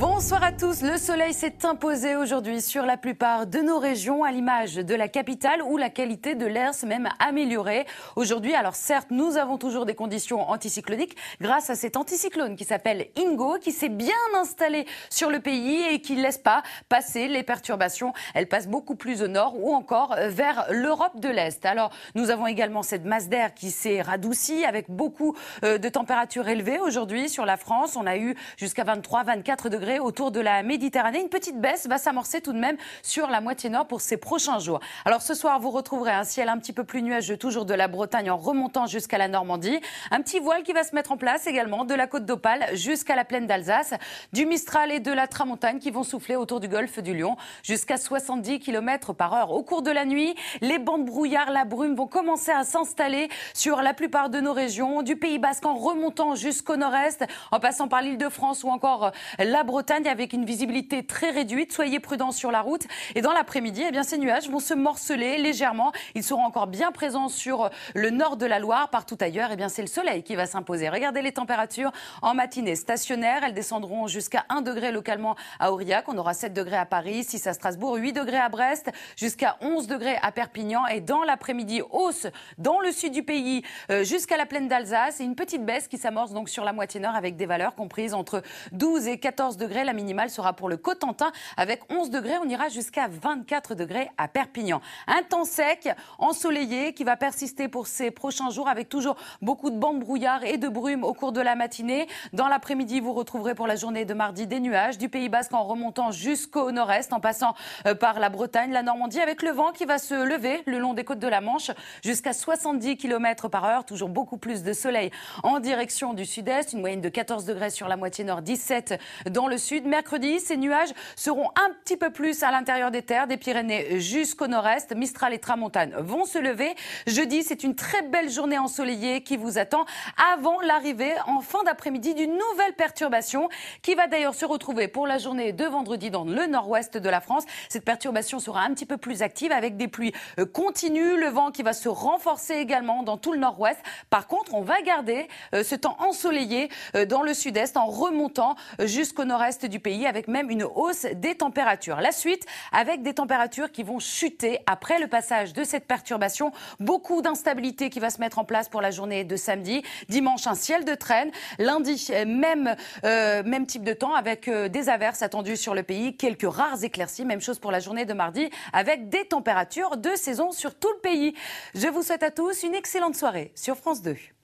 Bonsoir à tous. Le soleil s'est imposé aujourd'hui sur la plupart de nos régions, à l'image de la capitale où la qualité de l'air s'est même améliorée. Aujourd'hui, alors certes, nous avons toujours des conditions anticycloniques grâce à cet anticyclone qui s'appelle Ingo, qui s'est bien installé sur le pays et qui ne laisse pas passer les perturbations. Elle passe beaucoup plus au nord ou encore vers l'Europe de l'Est. Alors, nous avons également cette masse d'air qui s'est radoucie avec beaucoup euh, de températures élevées aujourd'hui sur la France. On a eu jusqu'à 23, 24 degrés autour de la Méditerranée. Une petite baisse va s'amorcer tout de même sur la moitié nord pour ces prochains jours. Alors ce soir, vous retrouverez un ciel un petit peu plus nuageux, toujours de la Bretagne en remontant jusqu'à la Normandie. Un petit voile qui va se mettre en place également de la côte d'Opale jusqu'à la plaine d'Alsace, du Mistral et de la Tramontagne qui vont souffler autour du golfe du Lion jusqu'à 70 km par heure. Au cours de la nuit, les bandes brouillard, la brume vont commencer à s'installer sur la plupart de nos régions, du Pays Basque en remontant jusqu'au nord-est, en passant par l'île de France ou encore la Bretagne avec une visibilité très réduite. Soyez prudents sur la route. Et dans l'après-midi, eh bien, ces nuages vont se morceler légèrement. Ils seront encore bien présents sur le nord de la Loire. Partout ailleurs, eh bien, c'est le soleil qui va s'imposer. Regardez les températures en matinée stationnaire. Elles descendront jusqu'à 1 degré localement à Aurillac. On aura 7 degrés à Paris, 6 à Strasbourg, 8 degrés à Brest, jusqu'à 11 degrés à Perpignan. Et dans l'après-midi, hausse dans le sud du pays euh, jusqu'à la plaine d'Alsace. Et une petite baisse qui s'amorce donc sur la moitié nord avec des valeurs comprises entre 12 et 14 degrés la minimale sera pour le Cotentin avec 11 degrés. On ira jusqu'à 24 degrés à Perpignan. Un temps sec, ensoleillé, qui va persister pour ces prochains jours avec toujours beaucoup de bandes brouillard et de brume au cours de la matinée. Dans l'après-midi, vous retrouverez pour la journée de mardi des nuages du Pays Basque en remontant jusqu'au nord-est, en passant euh, par la Bretagne, la Normandie, avec le vent qui va se lever le long des côtes de la Manche jusqu'à 70 km par heure. Toujours beaucoup plus de soleil en direction du sud-est. Une moyenne de 14 degrés sur la moitié nord, 17 dans le Mercredi, ces nuages seront un petit peu plus à l'intérieur des terres, des Pyrénées jusqu'au nord-est. Mistral et Tramontane vont se lever. Jeudi, c'est une très belle journée ensoleillée qui vous attend avant l'arrivée en fin d'après-midi d'une nouvelle perturbation qui va d'ailleurs se retrouver pour la journée de vendredi dans le nord-ouest de la France. Cette perturbation sera un petit peu plus active avec des pluies euh, continues, le vent qui va se renforcer également dans tout le nord-ouest. Par contre, on va garder euh, ce temps ensoleillé euh, dans le sud-est en remontant jusqu'au nord reste du pays, avec même une hausse des températures. La suite, avec des températures qui vont chuter après le passage de cette perturbation. Beaucoup d'instabilité qui va se mettre en place pour la journée de samedi. Dimanche, un ciel de traîne. Lundi, même, euh, même type de temps, avec euh, des averses attendues sur le pays, quelques rares éclaircies. Même chose pour la journée de mardi, avec des températures de saison sur tout le pays. Je vous souhaite à tous une excellente soirée sur France 2.